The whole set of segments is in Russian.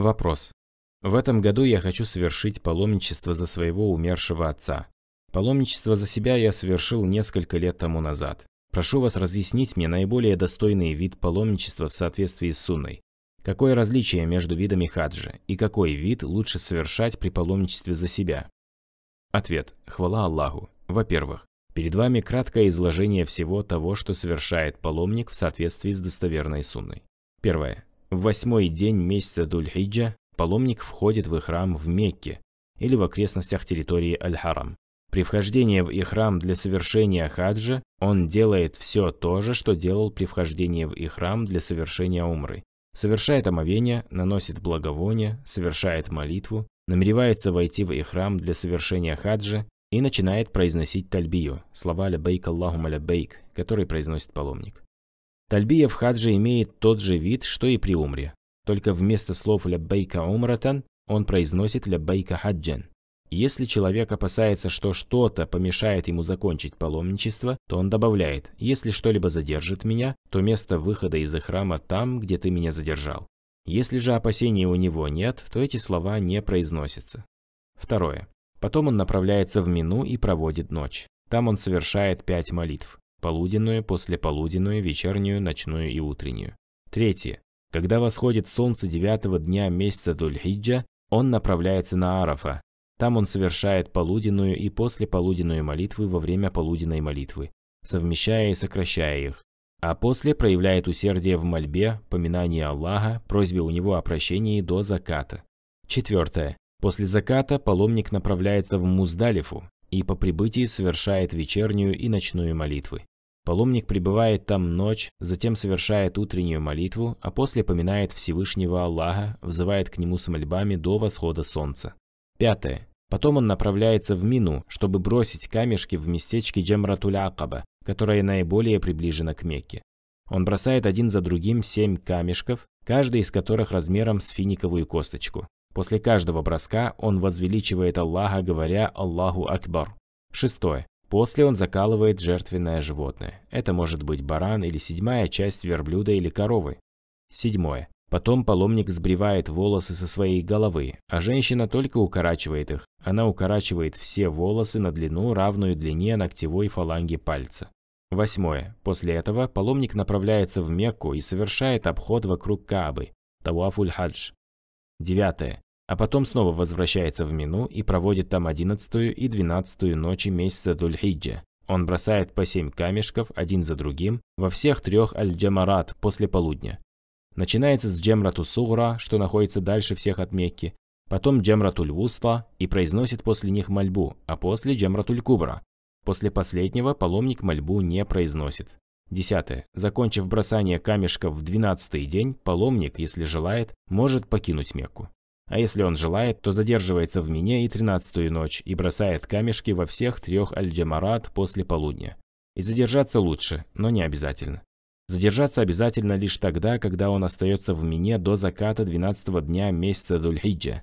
Вопрос. В этом году я хочу совершить паломничество за своего умершего отца. Паломничество за себя я совершил несколько лет тому назад. Прошу вас разъяснить мне наиболее достойный вид паломничества в соответствии с сунной. Какое различие между видами хаджа и какой вид лучше совершать при паломничестве за себя? Ответ. Хвала Аллаху. Во-первых, перед вами краткое изложение всего того, что совершает паломник в соответствии с достоверной сунной. Первое. В восьмой день месяца Дульхиджа паломник входит в ихрам в Мекке или в окрестностях территории Аль-Харам. При вхождении в ихрам для совершения хаджа он делает все то же, что делал при вхождении в ихрам для совершения умры. Совершает омовение, наносит благовоние, совершает молитву, намеревается войти в ихрам для совершения хаджа и начинает произносить тальбию, слова «Лябейк Аллахума лябейк», который произносит паломник. Тальбия в хаджи имеет тот же вид, что и при умре, только вместо слов «ляббайка умратан» он произносит «ляббайка хаджан». Если человек опасается, что что-то помешает ему закончить паломничество, то он добавляет «если что-либо задержит меня, то место выхода из храма там, где ты меня задержал». Если же опасений у него нет, то эти слова не произносятся. Второе. Потом он направляется в Мину и проводит ночь. Там он совершает пять молитв полуденную, послеполуденную, вечернюю, ночную и утреннюю. Третье. Когда восходит солнце девятого дня месяца Дульхиджа, он направляется на Арафа. Там он совершает полуденную и послеполуденную молитвы во время полуденной молитвы, совмещая и сокращая их. А после проявляет усердие в мольбе, поминании Аллаха, просьбе у него о прощении до заката. Четвертое. После заката паломник направляется в Муздалифу и по прибытии совершает вечернюю и ночную молитвы. Паломник пребывает там ночь, затем совершает утреннюю молитву, а после поминает Всевышнего Аллаха, взывает к нему с мольбами до восхода солнца. Пятое. Потом он направляется в Мину, чтобы бросить камешки в местечке Джамратуль-Акаба, которое наиболее приближено к Мекке. Он бросает один за другим семь камешков, каждый из которых размером с финиковую косточку. После каждого броска он возвеличивает Аллаха, говоря «Аллаху Акбар». Шестое. После он закалывает жертвенное животное. Это может быть баран или седьмая часть верблюда или коровы. Седьмое. Потом паломник сбривает волосы со своей головы, а женщина только укорачивает их. Она укорачивает все волосы на длину, равную длине ногтевой фаланги пальца. Восьмое. После этого паломник направляется в Мекку и совершает обход вокруг Каабы, Тавафуль-Хадж. Девятое а потом снова возвращается в Мину и проводит там одиннадцатую и двенадцатую ночи месяца Дульхиджа. Он бросает по семь камешков один за другим во всех трех Аль-Джамарат после полудня. Начинается с Джемрату Сугра, что находится дальше всех от Мекки, потом Джемратуль Вуста и произносит после них мольбу, а после Джемратуль Кубра. После последнего паломник мольбу не произносит. Десятое. Закончив бросание камешков в двенадцатый день, паломник, если желает, может покинуть Мекку. А если он желает, то задерживается в Мине и тринадцатую ночь и бросает камешки во всех трех Аль-Джамарат после полудня. И задержаться лучше, но не обязательно. Задержаться обязательно лишь тогда, когда он остается в Мине до заката 12 дня месяца Дульхиджа.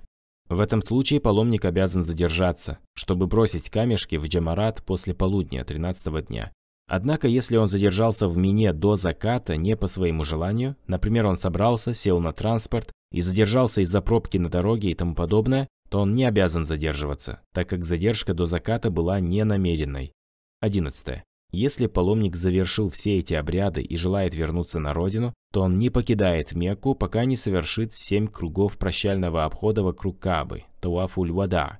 В этом случае паломник обязан задержаться, чтобы бросить камешки в Джамарат после полудня 13 дня Однако, если он задержался в Мине до заката не по своему желанию, например, он собрался, сел на транспорт и задержался из-за пробки на дороге и тому подобное, то он не обязан задерживаться, так как задержка до заката была не намеренной. 11. Если паломник завершил все эти обряды и желает вернуться на родину, то он не покидает Мекку, пока не совершит семь кругов прощального обхода вокруг Кабы, Тауафуль-Вада,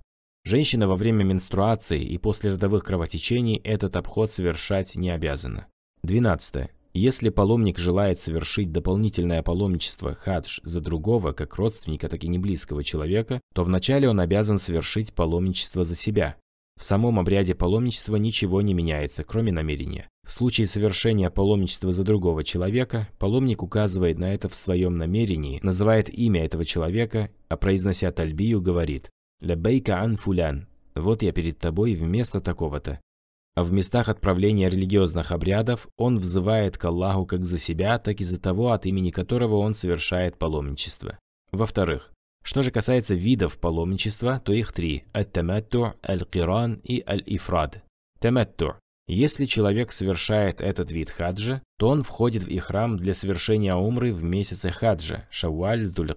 Женщина во время менструации и после родовых кровотечений этот обход совершать не обязана. 12. Если паломник желает совершить дополнительное паломничество хадж за другого, как родственника, так и неблизкого человека, то вначале он обязан совершить паломничество за себя. В самом обряде паломничества ничего не меняется, кроме намерения. В случае совершения паломничества за другого человека, паломник указывает на это в своем намерении, называет имя этого человека, а произнося тальбию, говорит Лебейка ан фулян» – «Вот я перед тобой вместо такого-то». А в местах отправления религиозных обрядов он взывает к Аллаху как за себя, так и за того, от имени которого он совершает паломничество. Во-вторых, что же касается видов паломничества, то их три – ат-таматту, аль-киран и аль-ифрад. Таматту – если человек совершает этот вид хаджа, то он входит в ихрам для совершения умры в месяце хаджа – шаваль, дуль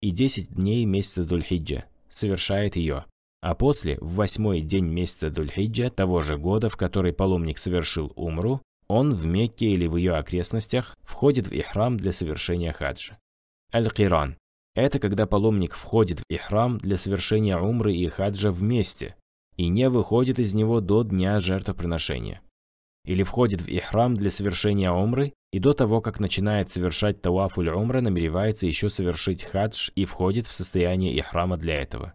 и 10 дней месяца дуль-хиджа совершает ее. А после, в восьмой день месяца Дульхиджа того же года, в который паломник совершил умру, он в Мекке или в ее окрестностях входит в ихрам для совершения хаджа. Аль-Киран. Это когда паломник входит в ихрам для совершения умры и хаджа вместе и не выходит из него до дня жертвоприношения. Или входит в ихрам для совершения умры и до того, как начинает совершать Тауаф уль-Умра, намеревается еще совершить хадж и входит в состояние ихрама для этого.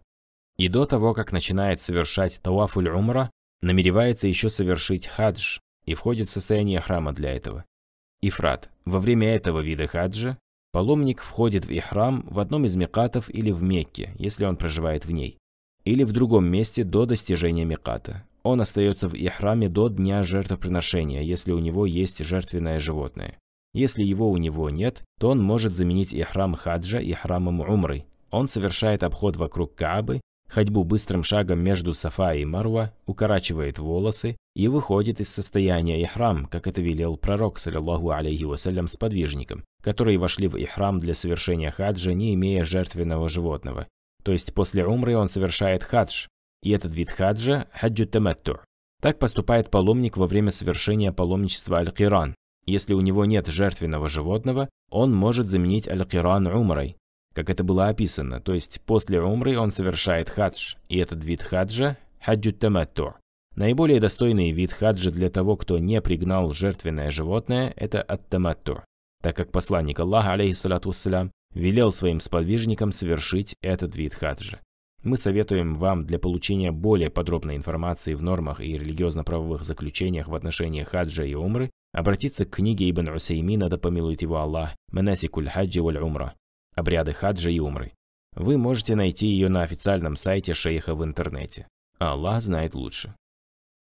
И до того, как начинает совершать Тауаф уль-Умра, намеревается еще совершить хадж и входит в состояние храма для этого. Ифрат. Во время этого вида хаджа паломник входит в ихрам в одном из мекатов или в Мекке, если он проживает в ней, или в другом месте до достижения меката, он остается в ихраме до дня жертвоприношения, если у него есть жертвенное животное. Если его у него нет, то он может заменить ихрам хаджа и храмом умры. Он совершает обход вокруг Каабы, ходьбу быстрым шагом между Сафа и Марва, укорачивает волосы и выходит из состояния ихрам, как это велел пророк, саллиллаху алейхи вассалям, с подвижником, которые вошли в ихрам для совершения хаджа, не имея жертвенного животного. То есть после умры он совершает хадж, и этот вид хаджа – хаджу таматту. Так поступает паломник во время совершения паломничества аль-Киран. Если у него нет жертвенного животного, он может заменить аль-Киран умрой, как это было описано, то есть после умры он совершает хадж, и этот вид хаджа – хаджу таматту. Наиболее достойный вид хаджа для того, кто не пригнал жертвенное животное – это аттаматту, так как посланник Аллаха, алейхиссалату вассалям, велел своим сподвижникам совершить этот вид хаджа мы советуем вам для получения более подробной информации в нормах и религиозно-правовых заключениях в отношении хаджа и умры обратиться к книге Ибн Усеймина «Да помилует его Аллах» «Манасикуль хаджи валь умра» «Обряды хаджа и умры». Вы можете найти ее на официальном сайте шейха в интернете. Аллах знает лучше.